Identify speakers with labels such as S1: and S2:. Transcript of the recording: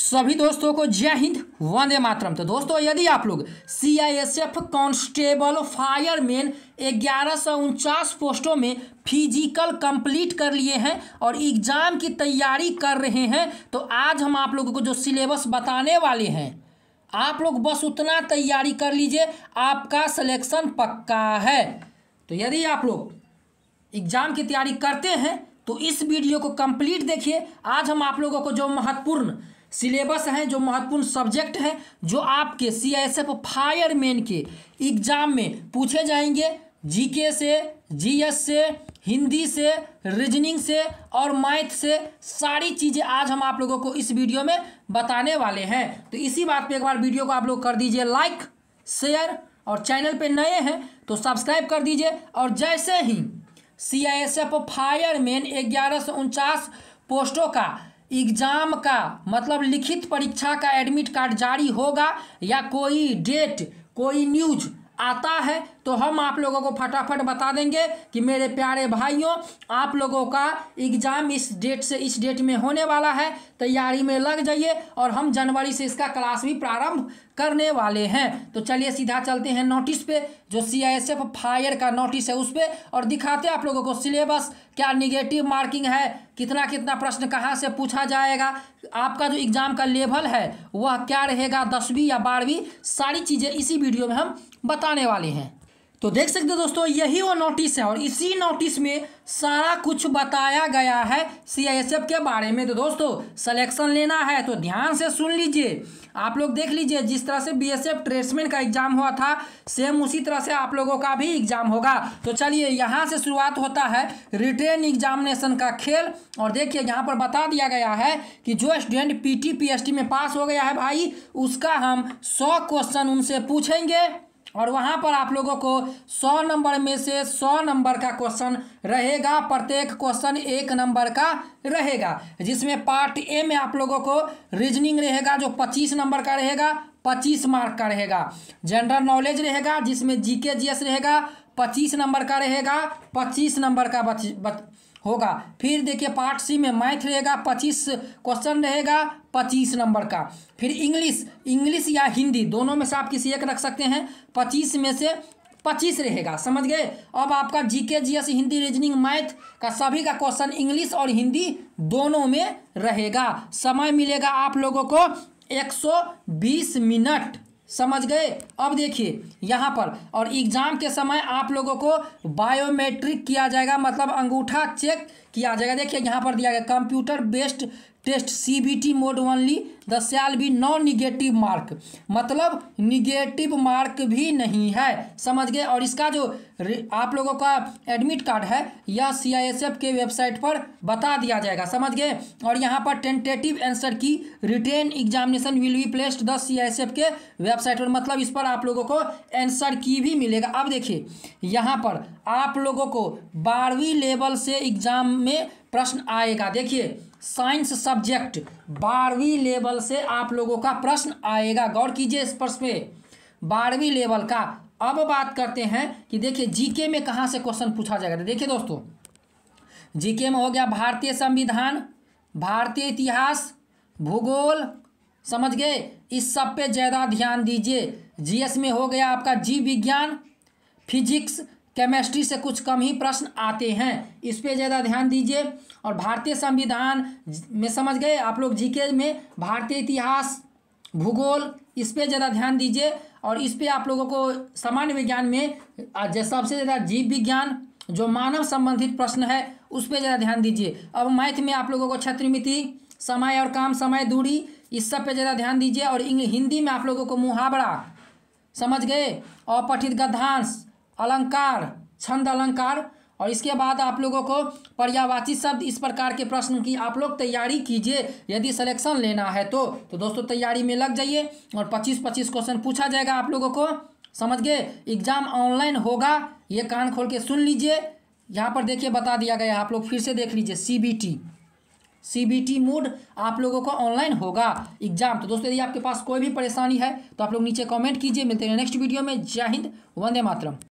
S1: सभी दोस्तों को जय हिंद वंदे मातरम तो दोस्तों यदि आप लोग C I S F constable fireman ग्यारह सौ उनचास पोस्टों में फिजिकल कंप्लीट कर लिए हैं और एग्ज़ाम की तैयारी कर रहे हैं तो आज हम आप लोगों को जो सिलेबस बताने वाले हैं आप लोग बस उतना तैयारी कर लीजिए आपका सिलेक्शन पक्का है तो यदि आप लोग एग्ज़ाम की तैयारी करते हैं तो इस वीडियो को कंप्लीट देखिए आज हम आप लोगों को जो महत्वपूर्ण सिलेबस हैं जो महत्वपूर्ण सब्जेक्ट हैं जो आपके सी एस एफ फायरमैन के एग्जाम में पूछे जाएंगे जीके से जीएस से हिंदी से रीजनिंग से और मैथ से सारी चीज़ें आज हम आप लोगों को इस वीडियो में बताने वाले हैं तो इसी बात पे एक बार वीडियो को आप लोग कर दीजिए लाइक शेयर और चैनल पे नए हैं तो सब्सक्राइब कर दीजिए और जैसे ही C I S F fireman ग्यारह सौ उनचास पोस्टों का एग्जाम का मतलब लिखित परीक्षा का एडमिट कार्ड जारी होगा या कोई डेट कोई न्यूज आता है तो हम आप लोगों को फटाफट बता देंगे कि मेरे प्यारे भाइयों आप लोगों का एग्ज़ाम इस डेट से इस डेट में होने वाला है तैयारी में लग जाइए और हम जनवरी से इसका क्लास भी प्रारंभ करने वाले हैं तो चलिए सीधा चलते हैं नोटिस पे जो C I S F fire का नोटिस है उस पर और दिखाते हैं आप लोगों को सिलेबस क्या निगेटिव मार्किंग है कितना कितना प्रश्न कहाँ से पूछा जाएगा आपका जो एग्ज़ाम का लेवल है वह क्या रहेगा दसवीं या बारहवीं सारी चीज़ें इसी वीडियो में हम बताने वाले हैं तो देख सकते हो दोस्तों यही वो नोटिस है और इसी नोटिस में सारा कुछ बताया गया है सीआईएसएफ के बारे में तो दोस्तों सिलेक्शन लेना है तो ध्यान से सुन लीजिए आप लोग देख लीजिए जिस तरह से बीएसएफ एस का एग्जाम हुआ था सेम उसी तरह से आप लोगों का भी एग्जाम होगा तो चलिए यहाँ से शुरुआत होता है रिटर्न एग्जामिनेशन का खेल और देखिए यहाँ पर बता दिया गया है कि जो स्टूडेंट पी टी में पास हो गया है भाई उसका हम सौ क्वेश्चन उनसे पूछेंगे और वहाँ पर आप लोगों को सौ नंबर में से सौ नंबर का क्वेश्चन रहेगा प्रत्येक क्वेश्चन एक नंबर का रहेगा जिसमें पार्ट ए में आप लोगों को रीजनिंग रहेगा जो पच्चीस नंबर का रहेगा पच्चीस मार्क का रहेगा जनरल नॉलेज रहेगा जिसमें जीके जीएस रहेगा पच्चीस नंबर का रहेगा पच्चीस नंबर का बच, बच, होगा फिर देखिए पार्ट सी में मैथ रहेगा पच्चीस क्वेश्चन रहेगा पच्चीस नंबर का फिर इंग्लिश इंग्लिश या हिंदी दोनों में से आप किसी एक रख सकते हैं पच्चीस में से पच्चीस रहेगा समझ गए अब आपका GK GS Hindi reasoning math का सभी का क्वेश्चन इंग्लिश और हिंदी दोनों में रहेगा समय मिलेगा आप लोगों को एक मिनट समझ गए अब देखिए यहाँ पर और एग्ज़ाम के समय आप लोगों को बायोमेट्रिक किया जाएगा मतलब अंगूठा चेक किया जाएगा देखिए यहाँ पर दिया गया computer based test C B T mode only the sale be non negative mark मतलब निगेटिव मार्क भी नहीं है समझ गए और इसका जो आप लोगों का एडमिट कार्ड है यह सी आई एस एफ के वेबसाइट पर बता दिया जाएगा समझ गए और यहाँ पर tentative answer key written examination will be placed the C I S F के वेबसाइट पर मतलब इस पर आप लोगों को आंसर की भी मिलेगा अब देखिए यहाँ पर आप लोगों को बारहवीं लेवल से एग्जाम में प्रश्न आएगा देखिए साइंस सब्जेक्ट बारहवीं लेवल से आप लोगों का प्रश्न आएगा गौर कीजिए इस प्रश्न पे बारहवीं लेवल का अब बात करते हैं कि देखिए जीके में कहाँ से क्वेश्चन पूछा जाएगा तो देखिए दोस्तों जीके में हो गया भारतीय संविधान भारतीय इतिहास भूगोल समझ गए इस सब पे ज़्यादा ध्यान दीजिए जीएस में हो गया आपका जीव विज्ञान फिजिक्स केमिस्ट्री से कुछ कम ही प्रश्न आते हैं इस पर ज़्यादा ध्यान दीजिए और भारतीय संविधान में समझ गए आप लोग जीके में भारतीय इतिहास भूगोल इस पर ज़्यादा ध्यान दीजिए और इस पर आप लोगों को सामान्य विज्ञान में सबसे ज़्यादा जीव विज्ञान जो मानव संबंधित प्रश्न है उस पर ज़्यादा ध्यान दीजिए अब मैथ में आप लोगों को क्षत्रिमिति समय और काम समय दूरी इस सब पे ज़्यादा ध्यान दीजिए और हिंदी में आप लोगों को मुहावरा समझ गए अपठित गद्धांश अलंकार छंद अलंकार और इसके बाद आप लोगों को पर्यावाची शब्द इस प्रकार के प्रश्न की आप लोग तैयारी कीजिए यदि सिलेक्शन लेना है तो तो दोस्तों तैयारी में लग जाइए और 25-25 क्वेश्चन पूछा जाएगा आप लोगों को समझ गए एग्जाम ऑनलाइन होगा ये कान खोल के सुन लीजिए यहाँ पर देखिए बता दिया गया आप लोग फिर से देख लीजिए C B T C B T mode आप लोगों को ऑनलाइन होगा एग्जाम तो दोस्तों यदि आपके पास कोई भी परेशानी है तो आप लोग नीचे कमेंट कीजिए मिलते हैं नेक्स्ट वीडियो में जय हिंद वंदे मातरम